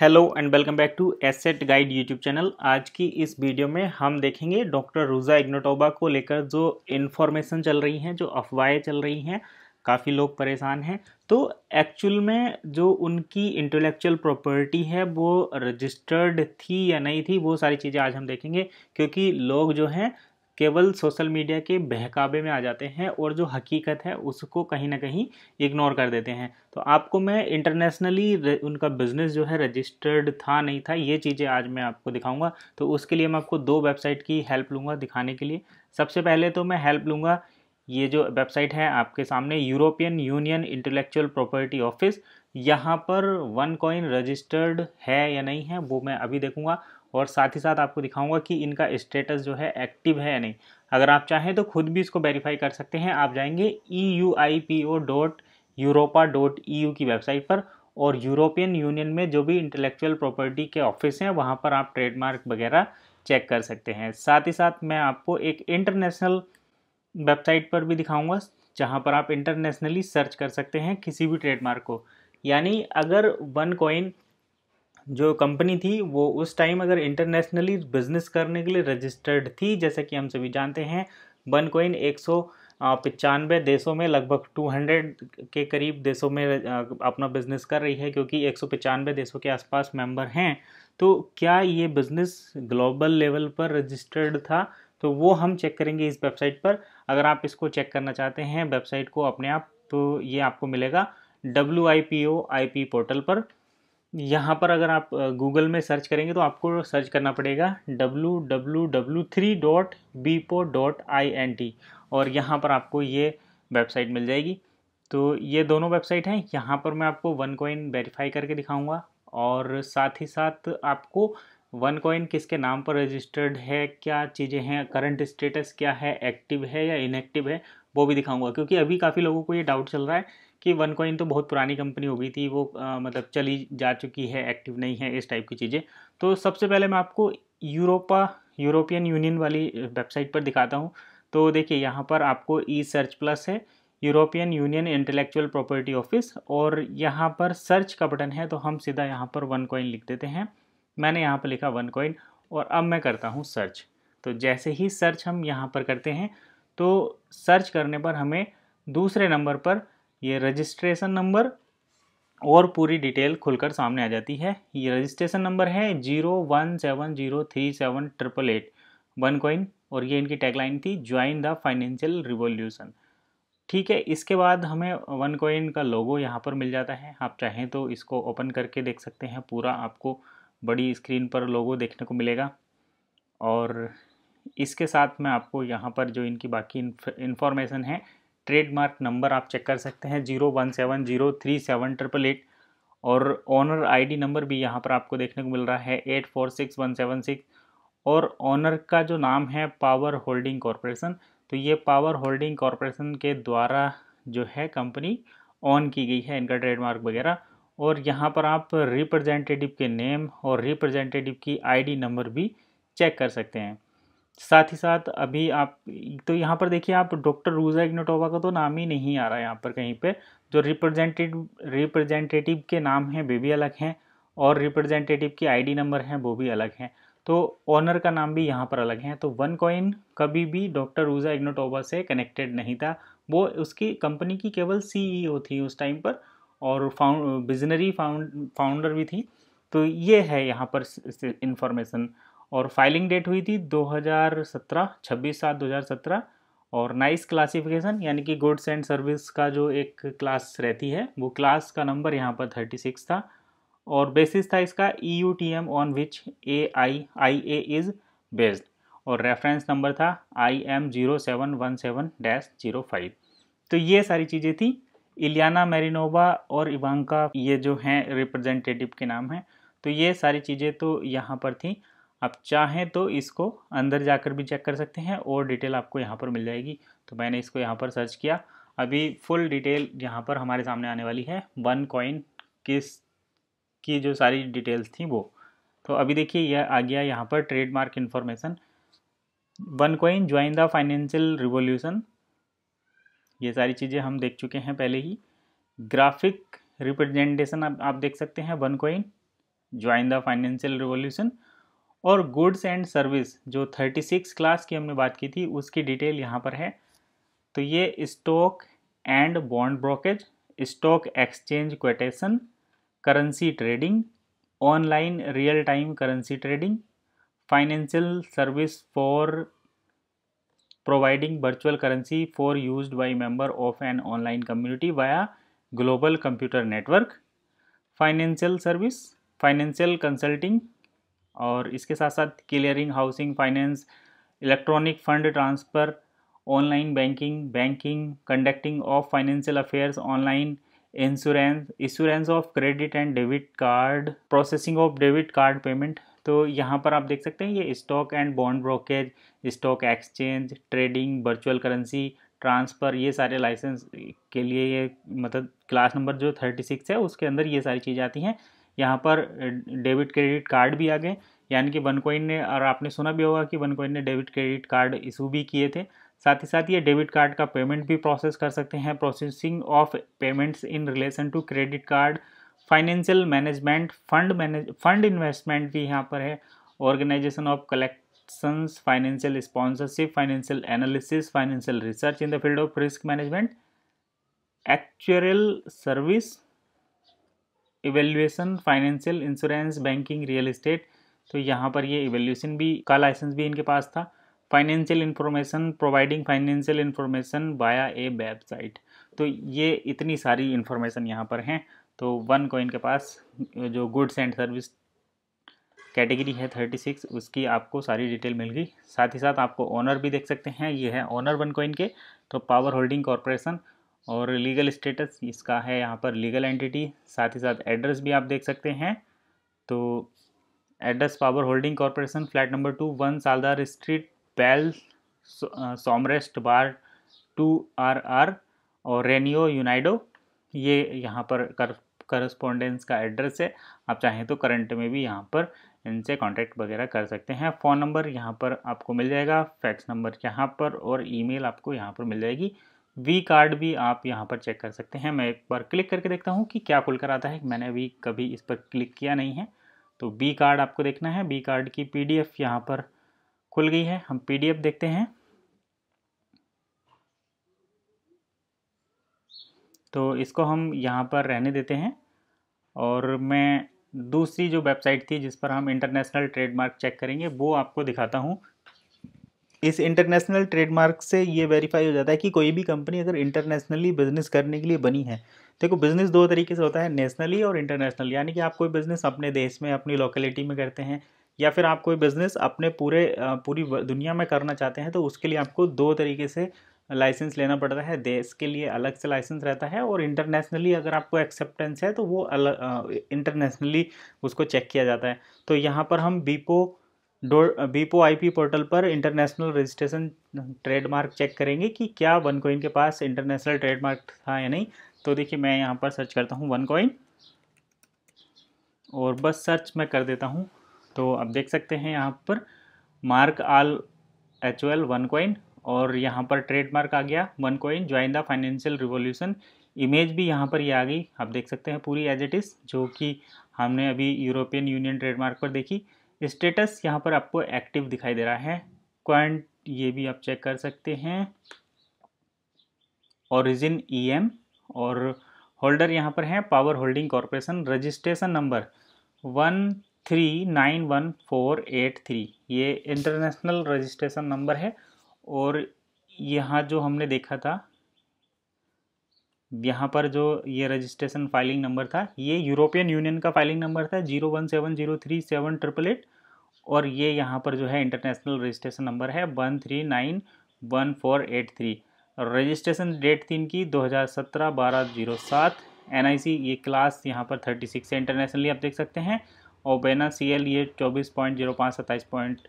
hello and welcome back to asset guide YouTube channel आज की इस वीडियो में हम देखेंगे डॉक्टर रूजा इग्नोटोबा को लेकर जो इन्फॉर्मेशन चल रही हैं जो अफवाहें चल रही हैं काफ़ी लोग परेशान हैं तो एक्चुअल में जो उनकी इंटेलेक्चुअल प्रॉपर्टी है वो रजिस्टर्ड थी या नहीं थी वो सारी चीज़ें आज हम देखेंगे क्योंकि लोग जो हैं केवल सोशल मीडिया के बहकावे में आ जाते हैं और जो हकीकत है उसको कहीं ना कहीं इग्नोर कर देते हैं तो आपको मैं इंटरनेशनली उनका बिज़नेस जो है रजिस्टर्ड था नहीं था ये चीज़ें आज मैं आपको दिखाऊंगा तो उसके लिए मैं आपको दो वेबसाइट की हेल्प लूँगा दिखाने के लिए सबसे पहले तो मैं हेल्प लूँगा ये जो वेबसाइट है आपके सामने European Union intellectual property office यहाँ पर वन कॉइन रजिस्टर्ड है या नहीं है वो मैं अभी देखूँगा और साथ ही साथ आपको दिखाऊंगा कि इनका स्टेटस जो है एक्टिव है या नहीं अगर आप चाहें तो खुद भी इसको वेरीफाई कर सकते हैं आप जाएंगे E U I P O dot Europa dot E U की वेबसाइट पर और यूरोपियन यूनियन में जो भी इंटेलेक्चुअल प्रॉपर्टी के ऑफिस हैं वहाँ पर आप ट्रेडमार्क वगैरह चेक कर सकते हैं साथ ही साथ मैं आपको एक इंटरनेशनल वेबसाइट पर भी दिखाऊंगा जहाँ पर आप इंटरनेशनली सर्च कर सकते हैं किसी भी ट्रेडमार्क को यानी अगर वन कॉइन जो कंपनी थी वो उस टाइम अगर इंटरनेशनली बिजनेस करने के लिए रजिस्टर्ड थी जैसे कि हम सभी जानते हैं वन कोइन एक सौ पचानवे देशों में लगभग टू हंड्रेड के करीब देशों में अपना बिजनेस कर रही है क्योंकि एक सौ पचानवे देशों के आसपास मेंबर हैं तो क्या ये बिज़नेस ग्लोबल लेवल पर रजिस्टर्ड था तो वो हम चेक करेंगे इस वेबसाइट पर अगर आप इसको चेक करना चाहते हैं वेबसाइट को अपने आप तो ये आपको मिलेगा W I P O I P portal पर यहाँ पर अगर आप गूगल में सर्च करेंगे तो आपको सर्च करना पड़ेगा W W W three dot बीपो डॉट आई एन टी और यहाँ पर आपको ये वेबसाइट मिल जाएगी तो ये दोनों वेबसाइट हैं यहाँ पर मैं आपको वन कॉइन वेरीफाई करके दिखाऊंगा और साथ ही साथ आपको वन कॉइन किसके नाम पर रजिस्टर्ड है क्या चीज़ें हैं करंट स्टेटस क्या है एक्टिव है या इनएक्टिव है वो भी दिखाऊंगा क्योंकि अभी काफ़ी लोगों को ये डाउट चल रहा है कि वन कॉइन तो बहुत पुरानी कंपनी हो गई थी वो आ, मतलब चली जा चुकी है एक्टिव नहीं है इस टाइप की चीज़ें तो सबसे पहले मैं आपको यूरोपा यूरोपियन यूनियन वाली वेबसाइट पर दिखाता हूँ तो देखिए यहाँ पर आपको ई सर्च प्लस है European Union intellectual property office और यहाँ पर सर्च का बटन है तो हम सीधा यहाँ पर वन कॉइन लिख देते हैं मैंने यहाँ पर लिखा वन कॉइन और अब मैं करता हूँ सर्च तो जैसे ही सर्च हम यहाँ पर करते हैं तो सर्च करने पर हमें दूसरे नंबर पर ये रजिस्ट्रेशन नंबर और पूरी डिटेल खुलकर सामने आ जाती है ये रजिस्ट्रेशन नंबर है zero one seven zero three seven triple eight one coin और ये इनकी टैगलाइन थी ज्वाइन द फाइनेंशियल रिवोल्यूशन ठीक है इसके बाद हमें वन कॉइन का लोगो यहाँ पर मिल जाता है आप चाहें तो इसको ओपन करके देख सकते हैं पूरा आपको बड़ी स्क्रीन पर लोगो देखने को मिलेगा और इसके साथ मैं आपको यहाँ पर जो इनकी बाकी इन्फॉर्मेशन है ट्रेडमार्क नंबर आप चेक कर सकते हैं zero one seven zero three seven triple eight और ऑनर आईडी नंबर भी यहाँ पर आपको देखने को मिल रहा है eight four six one seven six और ऑनर का जो नाम है पावर होल्डिंग कॉरपोरेशन तो ये पावर होल्डिंग कॉरपोरेशन के द्वारा जो है कंपनी ऑन की गई है इनका ट्रेडमार्क वगैरह और यहाँ पर आप रिप्रेजेंटेटिव के नेम और रिप्रेजेंटेटिव की आई नंबर भी चेक कर सकते हैं साथ ही साथ अभी आप तो यहाँ पर देखिए आप डॉक्टर रूजा इग्नोटोवा का तो नाम ही नहीं आ रहा है यहाँ पर कहीं पे जो रिप्रेजेंटेटिव रिप्रेजेंटेटिव के नाम हैं वे भी अलग हैं और रिप्रेजेंटेटिव की आईडी नंबर हैं वो भी अलग हैं तो ऑनर का नाम भी यहाँ पर अलग है तो वन कॉइन कभी भी डॉक्टर रूजा इग्नोटोवा से कनेक्टेड नहीं था वो उसकी कंपनी की केवल सी e थी उस टाइम पर और फाउंड बिजनरी फाउंड फाउंडर भी थी तो ये है यहाँ पर इन्फॉर्मेशन और फाइलिंग डेट हुई थी 2017 26 सात 2017 और नाइस क्लासिफिकेशन यानी कि गुड्स एंड सर्विस का जो एक क्लास रहती है वो क्लास का नंबर यहाँ पर 36 था और बेसिस था इसका E U T M on which A I I A is based और रेफरेंस नंबर था I M zero seven one seven dash zero five तो ये सारी चीज़ें थी इलियाना मेरिनोवा और इवानका ये जो हैं रिप्रेजेंटेटिव के नाम हैं तो ये सारी चीज़ें तो यहाँ पर थी आप चाहें तो इसको अंदर जाकर भी चेक कर सकते हैं और डिटेल आपको यहाँ पर मिल जाएगी तो मैंने इसको यहाँ पर सर्च किया अभी फुल डिटेल यहाँ पर हमारे सामने आने वाली है वन कॉइन किस की जो सारी डिटेल्स थी वो तो अभी देखिए यह आ गया यहाँ पर trademark information one coin join the financial revolution ये सारी चीज़ें हम देख चुके हैं पहले ही ग्राफिक रिप्रेजेंटेशन आप, आप देख सकते हैं one coin join the financial revolution और गुड्स एंड सर्विस जो 36 क्लास की हमने बात की थी उसकी डिटेल यहाँ पर है तो ये stock and bond brokerage stock exchange quotation currency trading online real time currency trading financial service for providing virtual currency for used by member of an online community via global computer network financial service financial consulting और इसके साथ साथ clearing housing finance electronic fund transfer online banking banking conducting of financial affairs online insurance insurance of credit and debit card processing of debit card payment तो यहाँ पर आप देख सकते हैं ये stock and bond brokerage stock exchange trading virtual currency transfer ये सारे लाइसेंस के लिए ये मतलब क्लास नंबर जो थर्टी सिक्स है उसके अंदर ये सारी चीज़ें आती हैं यहाँ पर डेबिट क्रेडिट कार्ड भी आ गए यानी कि वन कोइन ने और आपने सुना भी होगा कि वन कोइन ने डेबिट क्रेडिट कार्ड इशू भी किए थे साथ ही साथ ये डेबिट कार्ड का पेमेंट भी प्रोसेस कर सकते हैं processing of payments in relation to credit card financial management fund manage fund investment भी यहाँ पर है organisation of collections financial sponsorship financial analysis financial research in the field of risk management actual service evaluation financial insurance banking real estate तो यहाँ पर ये evaluation भी का लाइसेंस भी इनके पास था financial information providing financial information via a website तो ये इतनी सारी इन्फॉर्मेशन यहाँ पर हैं तो वन को के पास जो गुड्स एंड सर्विस कैटेगरी है थर्टी सिक्स उसकी आपको सारी डिटेल मिल गई साथ ही साथ आपको ओनर भी देख सकते हैं ये है ओनर वन कोइन के तो पावर होल्डिंग कॉरपोरेशन और लीगल स्टेटस इसका है यहाँ पर लीगल एंटिटी साथ ही साथ एड्रेस भी आप देख सकते हैं तो address power holding corporation flat number two one सालदार स्ट्रीट बैल सोमरेस्ट बार टू आर आर और रेनियो यूनाइडो ये यहाँ पर कर करस्पोंडेंस का एड्रेस है आप चाहें तो करंट में भी यहाँ पर इनसे कांटेक्ट वगैरह कर सकते हैं फ़ोन नंबर यहाँ पर आपको मिल जाएगा फैक्स नंबर यहाँ पर और ईमेल आपको यहाँ पर मिल जाएगी वी कार्ड भी आप यहाँ पर चेक कर सकते हैं मैं एक बार क्लिक करके देखता हूँ कि क्या खुल कर आता है मैंने अभी कभी इस पर क्लिक किया नहीं है तो बी कार्ड आपको देखना है बी कार्ड की पी डी एफ यहाँ पर खुल गई है हम पी डी एफ देखते हैं तो इसको हम यहाँ पर रहने देते हैं और मैं दूसरी जो वेबसाइट थी जिस पर हम इंटरनेशनल ट्रेडमार्क चेक करेंगे वो आपको दिखाता हूँ इस इंटरनेशनल ट्रेडमार्क से ये वेरीफाई हो जाता है कि कोई भी कंपनी अगर इंटरनेशनली बिजनेस करने के लिए बनी है देखो बिजनेस दो तरीके से होता है नेशनली और इंटरनेशनल यानी कि आप कोई बिजनेस अपने देश में अपनी लोकेलिटी में करते हैं या फिर आप कोई बिजनेस अपने पूरे पूरी दुनिया में करना चाहते हैं तो उसके लिए आपको दो तरीके से लाइसेंस लेना पड़ता है देश के लिए अलग से लाइसेंस रहता है और इंटरनेशनली अगर आपको एक्सेप्टेंस है तो वो अलग इंटरनेशनली उसको चेक किया जाता है तो यहाँ पर हम बीपो बीपो आईपी पोर्टल पर इंटरनेशनल रजिस्ट्रेशन ट्रेडमार्क चेक करेंगे कि क्या वन कोइन के पास इंटरनेशनल ट्रेडमार्क था या नहीं तो देखिए मैं यहाँ पर सर्च करता हूँ वन कॉइन और बस सर्च मैं कर देता हूँ तो आप देख सकते हैं यहाँ पर mark all H L one coin और यहाँ पर ट्रेडमार्क आ गया one coin join the financial revolution image भी यहाँ पर ये आ गई आप देख सकते हैं पूरी एज इट इज़ जो कि हमने अभी यूरोपियन यूनियन ट्रेडमार्क पर देखी स्टेटस यहाँ पर आपको एक्टिव दिखाई दे रहा है क्वेंट ये भी आप चेक कर सकते हैं ओरिजिन ईएम e और होल्डर यहाँ पर है power holding corporation registration number one three nine one four eight three ये इंटरनेशनल रजिस्ट्रेशन नंबर है और यहाँ जो हमने देखा था यहाँ पर जो ये रजिस्ट्रेशन फाइलिंग नंबर था ये यूरोपियन यूनियन का फाइलिंग नंबर था zero one seven zero three seven triple eight और ये यहाँ पर जो है इंटरनेशनल रजिस्ट्रेशन नंबर है one three nine one four eight three registration date थी इनकी दो हज़ार सत्रह बारह जीरो सात एन आई सी ये क्लास यहाँ पर थर्टी सिक्स है इंटरनेशनली आप देख सकते हैं और बेना सी एल ये चौबीस पॉइंट जीरो पाँच सत्ताईस पॉइंट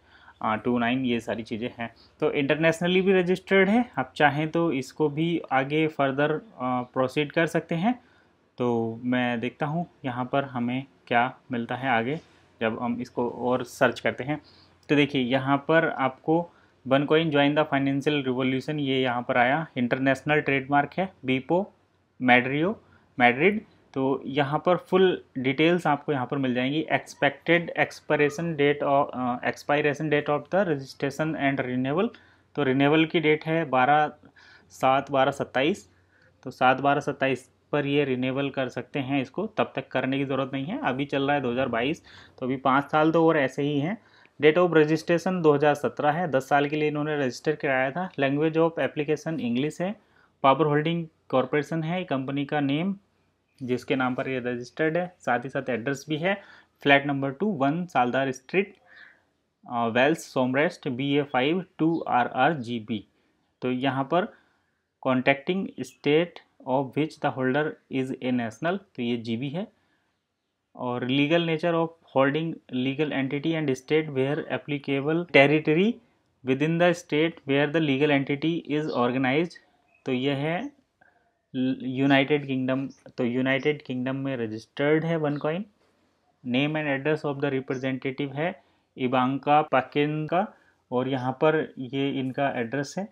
टू नाइन ये सारी चीज़ें हैं तो इंटरनेशनली भी रजिस्टर्ड है आप चाहें तो इसको भी आगे फर्दर प्रोसीड कर सकते हैं तो मैं देखता हूँ यहाँ पर हमें क्या मिलता है आगे जब हम इसको और सर्च करते हैं तो देखिए यहाँ पर आपको one coin join the financial revolution ये यहाँ पर आया इंटरनेशनल ट्रेडमार्क है बीपो मैड्रियो मैड्रिड तो यहाँ पर फुल डिटेल्स आपको यहाँ पर मिल जाएंगी expected expiration date of expiration date of the registration and renewal तो रिन्यूअल की डेट है बारह सात बारह सत्ताईस तो सात बारह सत्ताईस पर ये रिन्यूअल कर सकते हैं इसको तब तक करने की ज़रूरत नहीं है अभी चल रहा है 2022 तो अभी पाँच साल तो और ऐसे ही हैं डेट ऑफ रजिस्ट्रेशन 2017 है दस साल के लिए इन्होंने रजिस्टर कराया था लैंग्वेज ऑफ एप्लीकेशन इंग्लिश है पावर होल्डिंग कॉरपोरेशन है कंपनी का नेम जिसके नाम पर ये रजिस्टर्ड है साथ ही साथ एड्रेस भी है फ्लैट नंबर टू वन सालदार street Wells Somerset B A five two R R G B तो यहाँ पर contacting state of which the holder is a national तो ये जी है और legal nature of holding legal entity and state where applicable territory within the state where the legal entity is organise तो यह है यूनाइटेड किंगडम तो United Kingdom में रजिस्टर्ड है one coin name and address of the representative है इबांका पाकिन का और यहाँ पर ये इनका एड्रेस है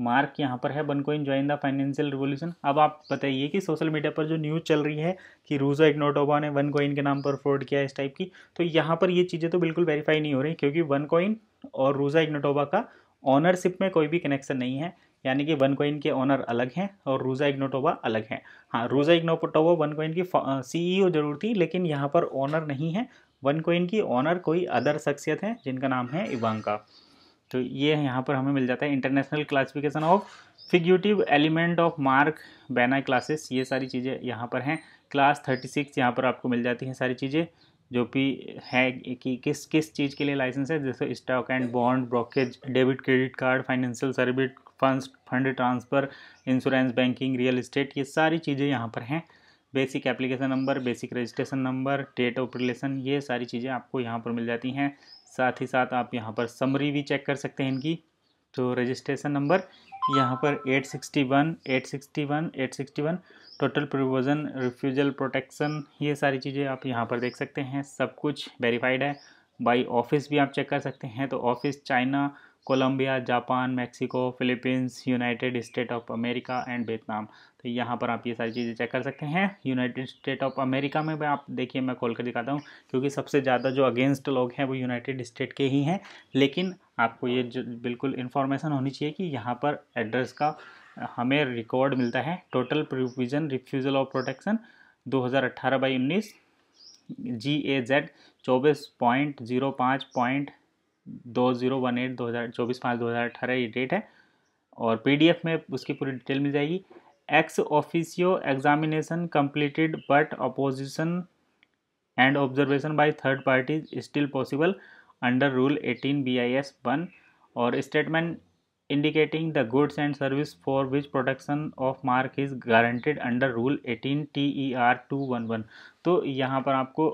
मार्क यहाँ पर है one coin join the financial revolution अब आप बताइए कि सोशल मीडिया पर जो न्यूज़ चल रही है कि रूजा इग्नोटोबा ने वन कॉइन के नाम पर फ्रॉड किया इस टाइप की तो यहाँ पर ये चीज़ें तो बिल्कुल वेरीफाई नहीं हो रही क्योंकि वन कॉइन और रूजा इग्नोटोबा का ऑनरशिप में कोई भी कनेक्शन नहीं है यानी कि वन कोइन के ऑनर अलग हैं और रूजा इग्नोटोवा अलग हैं हाँ रूजा इग्नोटोवा वन कोइन की सीईओ e जरूर थी लेकिन यहाँ पर ऑनर नहीं है वन कोइन की ऑनर कोई अदर शख्सियत है जिनका नाम है इवांका तो ये यहाँ पर हमें मिल जाता है international classification of figurative element of mark Vienna classes ये सारी चीज़ें यहाँ पर हैं क्लास थर्टी सिक्स यहाँ पर आपको मिल जाती हैं सारी चीज़ें जो भी है कि किस किस चीज़ के लिए लाइसेंस है जैसे stock and bond brokerage debit credit card financial service fund fund transfer insurance banking real estate ये सारी चीज़ें यहाँ पर हैं basic application number basic registration number date of relation ये सारी चीज़ें आपको यहाँ पर मिल जाती हैं साथ ही साथ आप यहाँ पर समरी भी चेक कर सकते हैं इनकी तो रजिस्ट्रेशन नंबर यहाँ पर eight sixty one sixty one eight sixty one total provision refusal protection ये सारी चीज़ें आप यहाँ पर देख सकते हैं सब कुछ वेरीफाइड है बाई ऑफिस भी आप चेक कर सकते हैं तो office China Colombia Japan Mexico Philippines United State of America and Vietnam तो यहाँ पर आप ये सारी चीज़ें चेक कर सकते हैं यूनाइटेड स्टेट ऑफ अमेरिका में भी आप देखिए मैं खोल कर दिखाता हूँ क्योंकि सबसे ज़्यादा जो अगेंस्ट लोग हैं वो यूनाइटेड स्टेट के ही हैं लेकिन आपको ये जो बिल्कुल इन्फॉर्मेशन होनी चाहिए कि यहाँ पर एड्रेस का हमें रिकॉर्ड मिलता है total provision refusal of protection 2018 by उन्नीस जी ए जेड चौबीस पॉइंट जीरो पाँच पॉइंट दो जीरो वन एट दो हज़ार चौबीस पाँच दो हज़ार अठारह ये डेट है और पीडीएफ में उसकी पूरी डिटेल मिल जाएगी ex officio examination completed but opposition and observation by third parties still possible under rule eighteen B I S one और statement indicating the goods and service for which guaranteed of mark is guaranteed under rule 18 TER 211 तो यहाँ पर आपको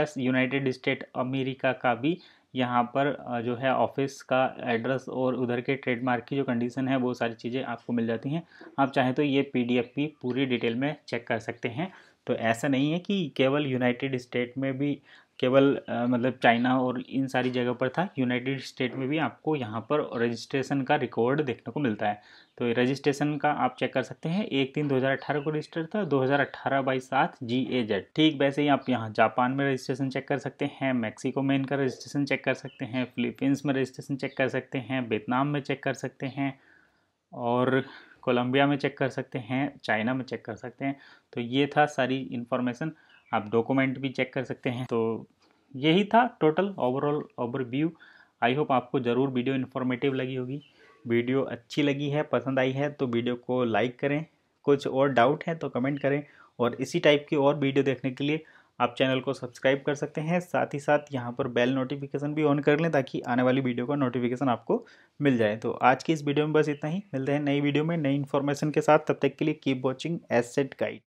S United state America का भी यहाँ पर जो है ऑफिस का एड्रेस और उधर के ट्रेडमार्क की जो कंडीशन है वो सारी चीज़ें आपको मिल जाती हैं आप चाहें तो ये एफ भी पूरी डिटेल में चेक कर सकते हैं तो ऐसा नहीं है कि केवल यूनाइटेड स्टेट में भी केवल मतलब चाइना और इन सारी जगह पर था यूनाइटेड स्टेट में भी आपको यहाँ पर रजिस्ट्रेशन का रिकॉर्ड देखने को मिलता है तो रजिस्ट्रेशन का आप चेक कर सकते हैं एक तीन 2018 को रजिस्टर था 2018 बाई सात जी ए जेड ठीक वैसे ही आप यहाँ जापान में रजिस्ट्रेशन चेक कर सकते हैं मैक्सिको में इनका रजिस्ट्रेशन चेक कर सकते हैं फिलीपींस में रजिस्ट्रेशन चेक कर सकते हैं वियतनाम में चेक कर सकते हैं और कोलंबिया में चेक कर सकते हैं चाइना में चेक कर सकते हैं तो ये था सारी इन्फॉर्मेशन आप डॉक्यूमेंट भी चेक कर सकते हैं तो यही था total overall overview I hope आपको ज़रूर वीडियो इन्फॉर्मेटिव लगी होगी वीडियो अच्छी लगी है पसंद आई है तो वीडियो को लाइक करें कुछ और डाउट है तो कमेंट करें और इसी टाइप की और वीडियो देखने के लिए आप चैनल को सब्सक्राइब कर सकते हैं साथ ही साथ यहाँ पर बेल नोटिफिकेशन भी ऑन कर लें ताकि आने वाली वीडियो का नोटिफिकेशन आपको मिल जाए तो आज की इस वीडियो में बस इतना ही मिलते हैं नई वीडियो में नई इन्फॉर्मेशन के साथ तब तक के लिए कीप वॉचिंग एसेट गाइड